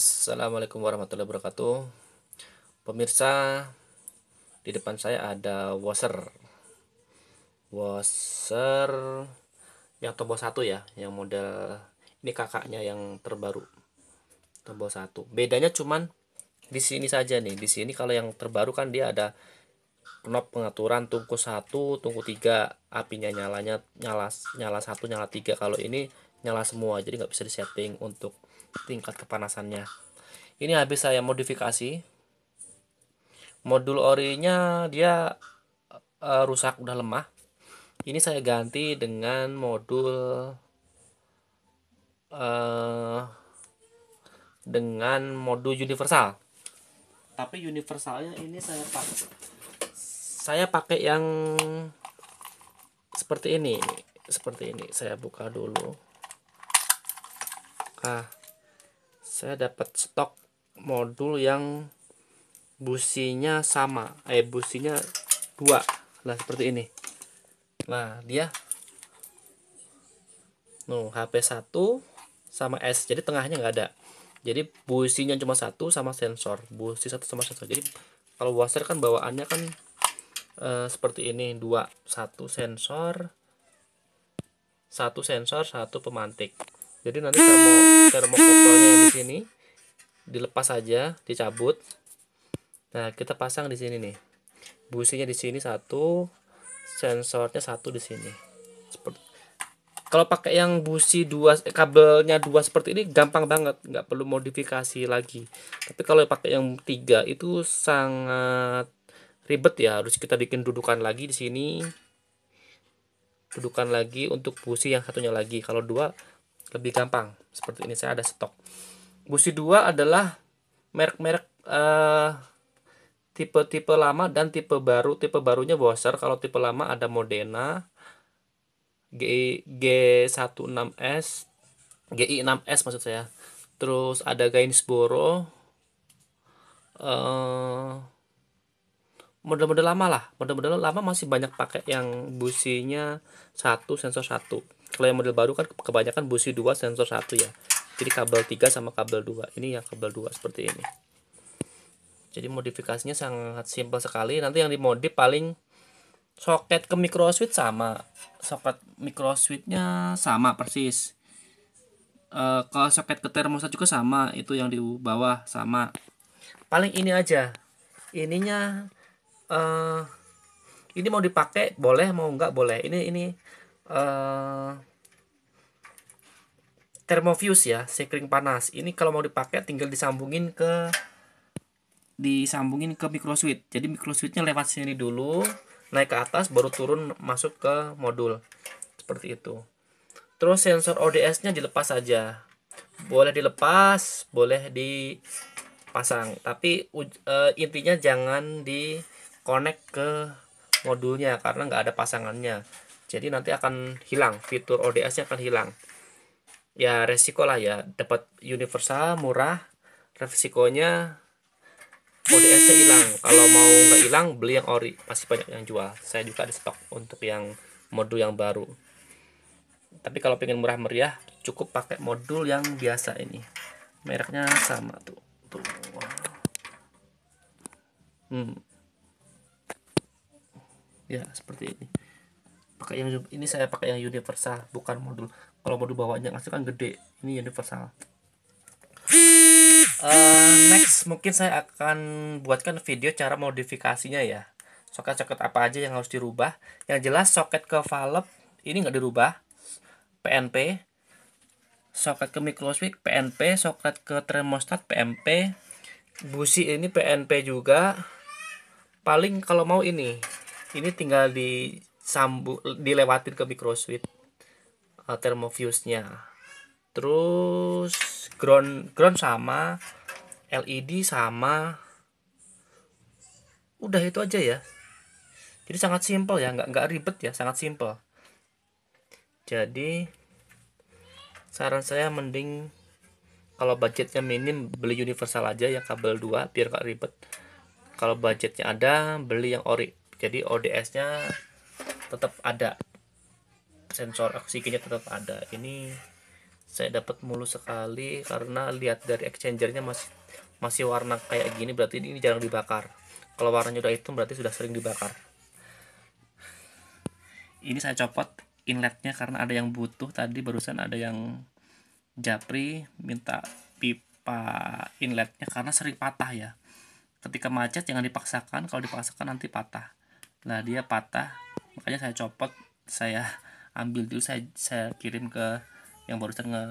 Assalamualaikum warahmatullahi wabarakatuh Pemirsa Di depan saya ada washer Washer Yang tombol satu ya Yang model Ini kakaknya yang terbaru Tombol satu Bedanya cuman di sini saja nih Di sini kalau yang terbaru kan dia ada knob pengaturan tungku satu tungku tiga apinya nyalanya nyala nyala satu nyala tiga kalau ini nyala semua jadi nggak bisa disetting untuk tingkat kepanasannya ini habis saya modifikasi modul orinya dia uh, rusak udah lemah ini saya ganti dengan modul uh, dengan modul universal tapi universalnya ini saya pakai saya pakai yang seperti ini seperti ini saya buka dulu ah saya dapat stok modul yang businya sama eh businya dua lah seperti ini nah dia nuh HP 1 sama S jadi tengahnya nggak ada jadi businya cuma satu sama sensor busi satu sama sensor jadi kalau washer kan bawaannya kan e, seperti ini dua satu sensor satu sensor satu pemantik jadi nanti termo termokopolnya di sini dilepas aja dicabut nah kita pasang di sini nih businya di sini satu sensornya satu di sini seperti kalau pakai yang busi dua eh, kabelnya dua seperti ini gampang banget nggak perlu modifikasi lagi tapi kalau pakai yang tiga itu sangat ribet ya harus kita bikin dudukan lagi di sini dudukan lagi untuk busi yang satunya lagi kalau dua lebih gampang seperti ini saya ada stok busi dua adalah merek-merek tipe eh, tipe-tipe lama dan tipe baru tipe barunya Boser kalau tipe lama ada Modena G G16S GI6S maksud saya terus ada Gainsboro uh, model-model lama lah model-model lama masih banyak pakai yang businya satu sensor satu kalau yang model baru kan kebanyakan busi 2 sensor satu ya jadi kabel 3 sama kabel 2 ini ya kabel 2 seperti ini jadi modifikasinya sangat simpel sekali nanti yang dimodif paling soket ke micro switch sama soket micro switchnya sama persis e, kalau soket ke termostat juga sama itu yang di bawah sama paling ini aja ininya e, ini mau dipakai boleh mau enggak boleh ini ini eh, thermofuse ya sekring panas ini kalau mau dipakai tinggal disambungin ke disambungin ke microswitch jadi microswitchnya lewat sini dulu naik ke atas baru turun masuk ke modul seperti itu terus sensor ODS nya dilepas saja boleh dilepas boleh dipasang tapi uh, intinya jangan di connect ke modulnya karena nggak ada pasangannya jadi nanti akan hilang fitur ODS nya akan hilang ya resiko lah ya dapat universal murah resikonya ODS-nya hilang kalau mau nggak hilang beli yang ori pasti banyak yang jual saya juga ada stok untuk yang modul yang baru tapi kalau pengen murah meriah cukup pakai modul yang biasa ini mereknya sama tuh tuh hmm ya seperti ini pakai yang ini saya pakai yang universal bukan modul kalau modul bawahnya pasti kan gede ini universal uh, next mungkin saya akan buatkan video cara modifikasinya ya soket-soket apa aja yang harus dirubah yang jelas soket ke valve ini nggak dirubah PNP soket ke microswitch PNP soket ke thermostat PNP busi ini PNP juga paling kalau mau ini ini tinggal di sambung dilewatin ke micro uh, eh, thermofuse-nya. Terus ground ground sama, LED sama. Udah itu aja ya. Jadi sangat simpel ya, nggak nggak ribet ya, sangat simpel. Jadi saran saya mending kalau budgetnya minim beli universal aja ya kabel 2 biar nggak ribet. Kalau budgetnya ada beli yang ori. Jadi ODS-nya tetap ada sensor oksigennya tetap ada ini saya dapat mulus sekali karena lihat dari exchangernya masih masih warna kayak gini berarti ini jarang dibakar kalau warnanya udah hitam berarti sudah sering dibakar ini saya copot inletnya karena ada yang butuh tadi barusan ada yang japri minta pipa inletnya karena sering patah ya ketika macet jangan dipaksakan kalau dipaksakan nanti patah nah dia patah makanya saya copot saya ambil dulu saya saya kirim ke yang baru nge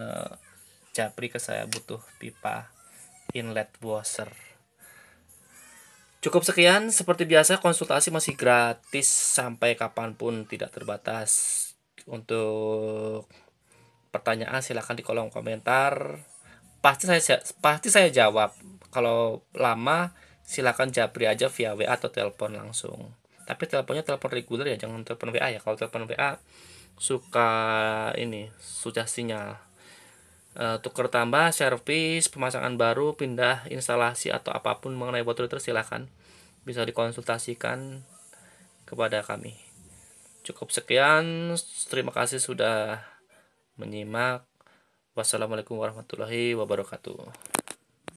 japri ke saya butuh pipa inlet washer Cukup sekian, seperti biasa konsultasi masih gratis sampai kapanpun tidak terbatas. Untuk pertanyaan silahkan di kolom komentar. Pasti saya pasti saya jawab. Kalau lama silakan japri aja via WA atau telepon langsung tapi teleponnya telepon reguler ya jangan telepon WA ya kalau telepon WA suka ini sudah sinyal e, eh, tuker tambah servis pemasangan baru pindah instalasi atau apapun mengenai botol router silahkan bisa dikonsultasikan kepada kami cukup sekian terima kasih sudah menyimak wassalamualaikum warahmatullahi wabarakatuh